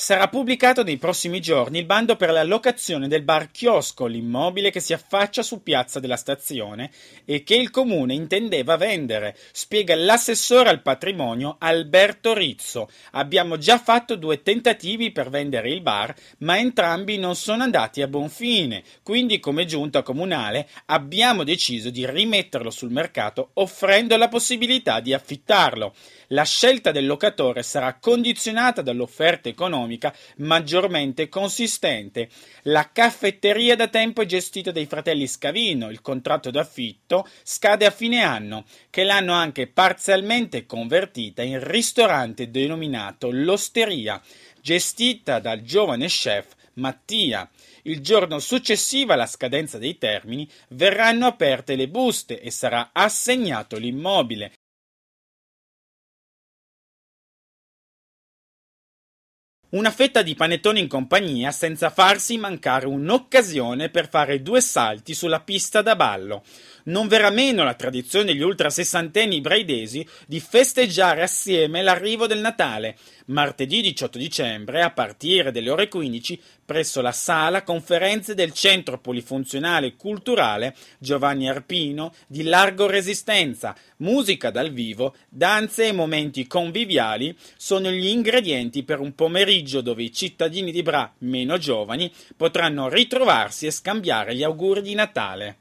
Sarà pubblicato nei prossimi giorni il bando per la locazione del bar chiosco, l'immobile che si affaccia su piazza della stazione e che il comune intendeva vendere, spiega l'assessore al patrimonio Alberto Rizzo. Abbiamo già fatto due tentativi per vendere il bar, ma entrambi non sono andati a buon fine. Quindi, come giunta comunale, abbiamo deciso di rimetterlo sul mercato offrendo la possibilità di affittarlo. La scelta del locatore sarà condizionata dall'offerta economica economica maggiormente consistente. La caffetteria da tempo è gestita dai fratelli Scavino, il contratto d'affitto scade a fine anno, che l'hanno anche parzialmente convertita in ristorante denominato L'Osteria, gestita dal giovane chef Mattia. Il giorno successivo alla scadenza dei termini verranno aperte le buste e sarà assegnato l'immobile, Una fetta di panettone in compagnia senza farsi mancare un'occasione per fare due salti sulla pista da ballo. Non verrà meno la tradizione degli ultrasessantenni sessantenni braidesi di festeggiare assieme l'arrivo del Natale. Martedì 18 dicembre, a partire dalle ore 15, presso la sala conferenze del Centro Polifunzionale Culturale Giovanni Arpino di Largo Resistenza. Musica dal vivo, danze e momenti conviviali sono gli ingredienti per un pomeriggio dove i cittadini di Bra, meno giovani, potranno ritrovarsi e scambiare gli auguri di Natale.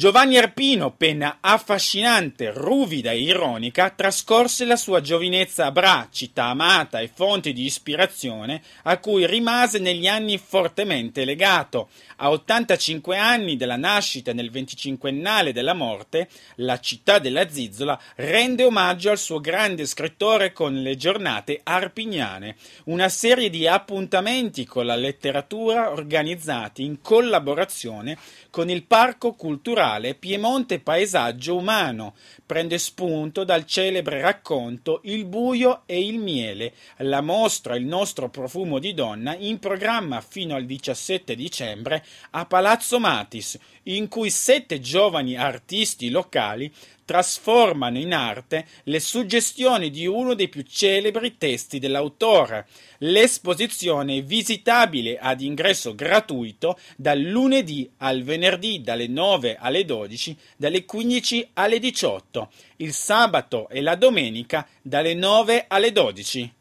Giovanni Arpino, penna affascinante, ruvida e ironica, trascorse la sua giovinezza a Bra, città amata e fonte di ispirazione, a cui rimase negli anni fortemente legato. A 85 anni dalla nascita nel venticinquennale della morte, la città della Zizzola rende omaggio al suo grande scrittore con le giornate arpignane, una serie di appuntamenti con la letteratura organizzati in collaborazione con il Parco Culturale totale Piemonte paesaggio umano. Prende spunto dal celebre racconto Il buio e il miele, la mostra Il nostro profumo di donna in programma fino al 17 dicembre a Palazzo Matis, in cui sette giovani artisti locali trasformano in arte le suggestioni di uno dei più celebri testi dell'autore. L'esposizione è visitabile ad ingresso gratuito dal lunedì al venerdì dalle 9 alle 12, dalle 15 alle 18, il sabato e la domenica dalle 9 alle 12.